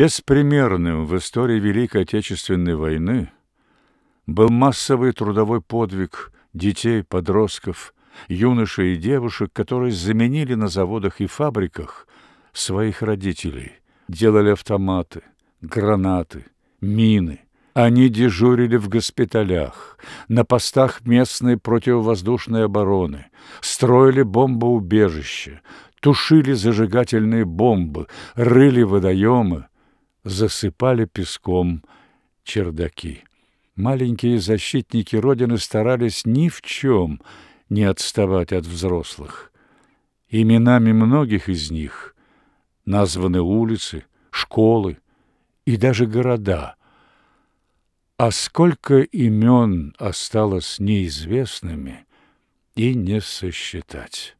Беспримерным в истории Великой Отечественной войны был массовый трудовой подвиг детей, подростков, юношей и девушек, которые заменили на заводах и фабриках своих родителей, делали автоматы, гранаты, мины. Они дежурили в госпиталях, на постах местной противовоздушной обороны, строили бомбоубежища, тушили зажигательные бомбы, рыли водоемы, засыпали песком чердаки. Маленькие защитники Родины старались ни в чем не отставать от взрослых. Именами многих из них названы улицы, школы и даже города. А сколько имен осталось неизвестными и не сосчитать.